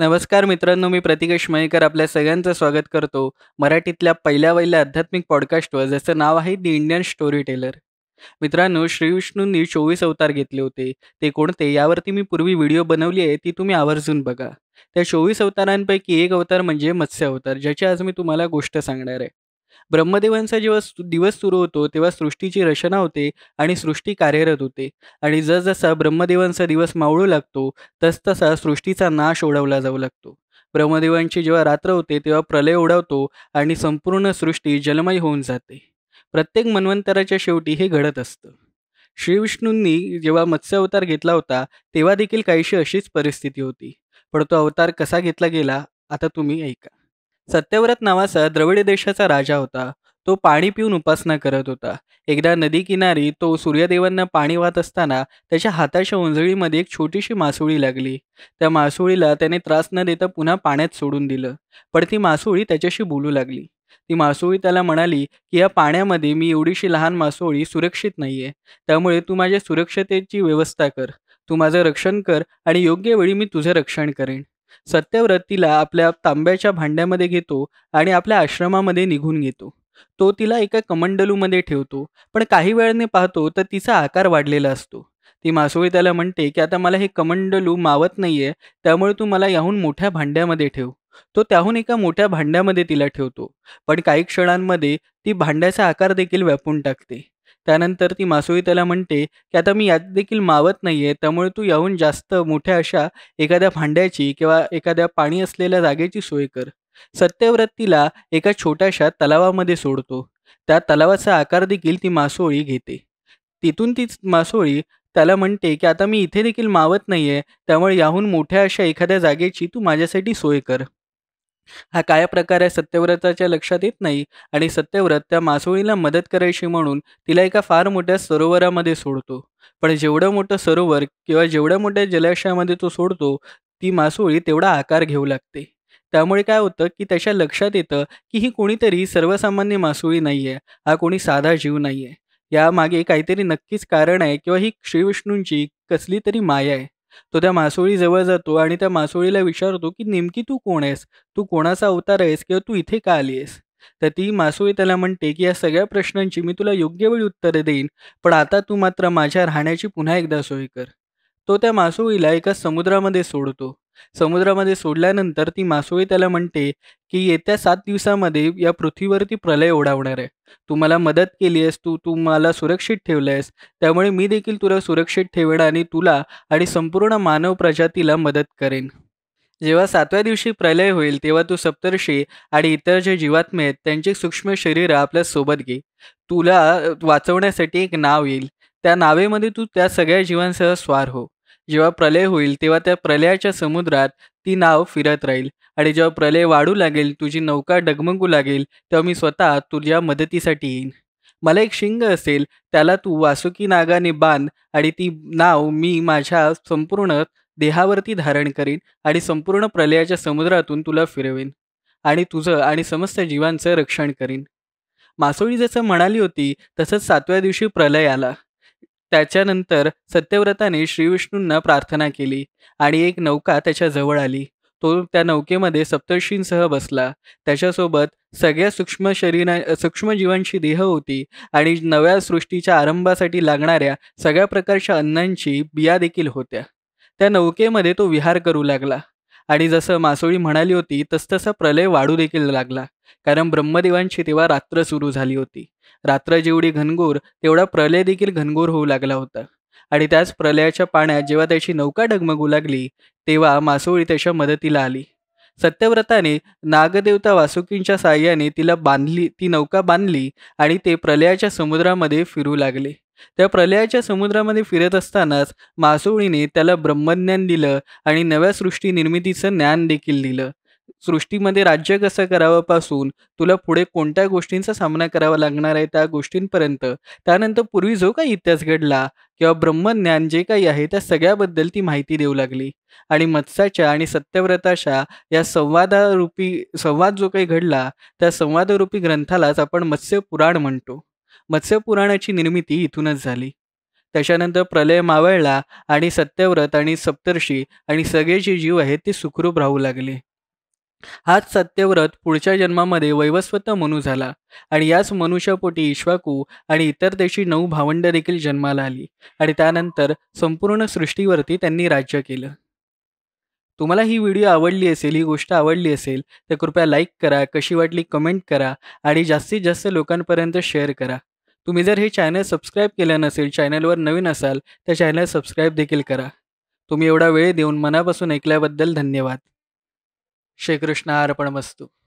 नमस्कार मित्रांनो मी प्रतिकेश मयेकर आपल्या सगळ्यांचं स्वागत करतो मराठीतल्या पहिल्या वहिल्या आध्यात्मिक पॉडकास्टवर ज्याचं नाव आहे दी इंडियन स्टोरी टेलर मित्रांनो श्रीविष्णूंनी चोवीस अवतार घेतले होते ते कोणते यावरती मी पूर्वी व्हिडिओ बनवली आहे ती तुम्ही आवर्जून बघा त्या चोवीस अवतारांपैकी एक अवतार म्हणजे मत्स्य अवतार ज्याची आज मी तुम्हाला गोष्ट सांगणार आहे ब्रह्मदेवांचा जेव्हा दिवस सुरू होतो तेव्हा सृष्टीची रचना होते आणि सृष्टी कार्यरत होते आणि जसजसा ब्रह्मदेवांचा दिवस मावळू लागतो तसतसा सृष्टीचा नाश ओढवला जाऊ लागतो ब्रह्मदेवांची जेव्हा रात्र होते तेव्हा प्रलय ओढवतो आणि संपूर्ण सृष्टी जलमय होऊन जाते प्रत्येक मन्वंतराच्या शेवटी हे घडत असतं श्रीविष्णूंनी जेव्हा मत्स्य अवतार घेतला होता तेव्हा देखील काहीशी अशीच परिस्थिती होती पण तो अवतार कसा घेतला गेला आता तुम्ही ऐका सत्यव्रत नावाचा द्रविड देशाचा राजा होता तो पाणी पिऊन उपासना करत होता एकदा नदी किनारी तो सूर्यदेवांना पाणी वाहत असताना त्याच्या हाताच्या उंजळीमध्ये एक छोटीशी मासोळी लागली त्या मासोळीला त्याने त्रास न देता पुन्हा पाण्यात सोडून दिलं पण ती मासोळी त्याच्याशी बोलू लागली ती मासोळी त्याला म्हणाली की या पाण्यामध्ये मी एवढीशी लहान मासोळी सुरक्षित नाहीये त्यामुळे तू माझ्या सुरक्षतेची व्यवस्था कर तू माझं रक्षण कर आणि योग्य वेळी मी तुझं रक्षण करेन सत्यव्रत तिला आपल्या तांब्याच्या भांड्यामध्ये घेतो आणि आपल्या आश्रमामध्ये निघून घेतो तो तिला एका कमंडलूमध्ये ठेवतो पण काही वेळाने पाहतो तर तिचा आकार वाढलेला असतो ती मासोळी त्याला म्हणते की आता मला हे कमंडलू मावत नाहीये त्यामुळे तू मला याहून मोठ्या भांड्यामध्ये ठेव तो त्याहून एका मोठ्या भांड्यामध्ये तिला ठेवतो पण काही क्षणांमध्ये ती भांड्याचा आकार देखील व्यापून टाकते त्यानंतर ती मासोळी त्याला म्हणते की आता मी यात देखील मावत नाही आहे त्यामुळे तू याहून जास्त मोठ्या अशा एखाद्या भांड्याची किंवा एखाद्या पाणी असलेल्या जागेची सोय कर सत्यव्रत तिला एका छोट्याशा तलावामध्ये सोडतो त्या तलावाचा आकार देखील ती मासोळी घेते तिथून ती मासोळी त्याला म्हणते की आता मी इथे देखील मावत नाही आहे त्यामुळे याहून मोठ्या अशा एखाद्या जागेची तू माझ्यासाठी सोय कर हा काय प्रकार आहे सत्यव्रताच्या लक्षात येत नाही आणि सत्यव्रत त्या मासोळीला मदत करायची म्हणून तिला एका फार मोठ्या सरोवरामध्ये सोडतो पण जेवढं मोठं सरोवर किंवा जेवढ्या मोठ्या जलाशयामध्ये तो सोडतो ती मासोळी तेवढा आकार घेऊ लागते त्यामुळे काय होतं की त्याच्या लक्षात येतं की ही कोणीतरी सर्वसामान्य मासोळी नाही आहे हा कोणी साधा जीव नाही आहे यामागे काहीतरी नक्कीच कारण आहे किंवा ही श्रीविष्णूंची कसली तरी माया आहे तो त्या जवळ जातो आणि त्या मासोळीला विचारतो की नेमकी तू कोण आहेस तू कोणाचा अवतार आहेस किंवा तू इथे का आली आहेस तर ती मासोळी त्याला म्हणते की या सगळ्या प्रश्नांची मी तुला योग्य वेळी उत्तरे देईन पण आता तू मात्र माझ्या राहण्याची पुन्हा एकदा सोय कर तो त्या मासोळीला एका समुद्रामध्ये सोडतो समुद्रामध्ये सोडल्यानंतर ती मासोळी त्याला म्हणते की येत्या सात दिवसामध्ये या पृथ्वीवरती प्रलय ओढावणार आहे तू मला मदत केली आहेस तू तू मला सुरक्षित ठेवलं आहेस त्यामुळे मी देखील तुला सुरक्षित ठेवेन आणि तुला आणि संपूर्ण मानव प्रजातीला मदत करेन जेव्हा सातव्या दिवशी प्रलय होईल तेव्हा तू सप्तर्षी आणि इतर जे जीवात्मे आहेत त्यांची सूक्ष्म शरीर आपल्या सोबत घे तुला वाचवण्यासाठी एक नाव येईल त्या नावेमध्ये तू त्या सगळ्या जीवांसह स्वार हो जेव्हा प्रलय होईल तेव्हा त्या प्रलयाच्या समुद्रात ती नाव फिरत राहील आणि जेव्हा प्रलय वाढू लागेल तुझी नौका डगमगू लागेल तेव्हा मी स्वतः तुझ्या मदतीसाठी येईन मला एक शिंग असेल त्याला तू वासुकी नागाने बांध आणि ती नाव मी माझ्या संपूर्ण देहावरती धारण करीन आणि संपूर्ण प्रलयाच्या समुद्रातून तुला फिरवेन आणि तुझं आणि समस्त जीवांचं रक्षण करीन मासोळी जसं म्हणाली होती तसंच सातव्या दिवशी प्रलय आला त्याच्यानंतर सत्यव्रताने श्रीविष्णूंना प्रार्थना केली आणि एक नौका त्याच्याजवळ आली तो त्या नौकेमध्ये सप्तर्षींसह बसला त्याच्यासोबत सगळ्या सूक्ष्म शरीरा सूक्ष्मजीवांची देह होती आणि नव्या सृष्टीच्या आरंभासाठी लागणाऱ्या सगळ्या प्रकारच्या अन्नांची बिया देखील होत्या त्या नौकेमध्ये तो विहार करू लागला आणि जसं मासोळी म्हणाली होती तसतसा प्रलय वाढू देखील लागला कारण ब्रह्मदेवांची तेव्हा रात्र सुरू झाली होती रात्र जेवढी घनघोर तेवढा प्रलय देखील घनघोर होऊ लागला होता आणि त्याच प्रलयाच्या पाण्यात जेव्हा त्याची नौका डगमगू लागली तेव्हा मासोळी त्याच्या मदतीला आली सत्यव्रताने नागदेवता वासुकींच्या साह्याने तिला बांधली ती नौका बांधली आणि ते प्रलयाच्या समुद्रामध्ये फिरू लागले त्या प्रलयाच्या समुद्रामध्ये फिरत असतानाच मासोळीने त्याला ब्रह्मज्ञान दिलं आणि नव्या सृष्टी निर्मितीचं ज्ञान देखील दिलं सृष्टीमध्ये राज्य कसं करावं पासून तुला पुढे कोणत्या गोष्टींचा सामना करावा लागणार आहे त्या गोष्टींपर्यंत त्यानंतर पूर्वी जो काही इतिहास घडला किंवा ब्रह्मज्ञान जे काही आहे त्या सगळ्याबद्दल ती माहिती देऊ लागली आणि मत्साच्या आणि सत्यव्रताच्या या संवादारूपी संवाद जो काही घडला त्या संवादरूपी ग्रंथालाच आपण मत्स्य पुराण म्हणतो मत्स्यपुराणाची निर्मिती इथूनच झाली त्याच्यानंतर प्रलय मावळला आणि सत्यव्रत आणि सप्तर्षी आणि सगळे जे जीव आहेत ते सुखरूप राहू लागले हाच सत्यव्रत पुढच्या जन्मामध्ये वैवस्वत मनू झाला आणि याच मनुष्यापोटी इश्वाकू आणि इतर देशी नऊ भावंड देखील जन्माला आली आणि त्यानंतर संपूर्ण सृष्टीवरती त्यांनी राज्य केलं तुम्हाला ही व्हिडिओ आवडली असेल ही गोष्ट आवडली असेल तर कृपया लाईक करा कशी वाटली कमेंट करा आणि जास्तीत जास्त लोकांपर्यंत शेअर करा तुम्ही जर हे चॅनल सबस्क्राईब केलं नसेल चॅनलवर नवीन असाल तर चॅनल सबस्क्राईब देखील करा तुम्ही एवढा वेळ देऊन मनापासून ऐकल्याबद्दल धन्यवाद श्रीकृष्ण अर्पण वस्तू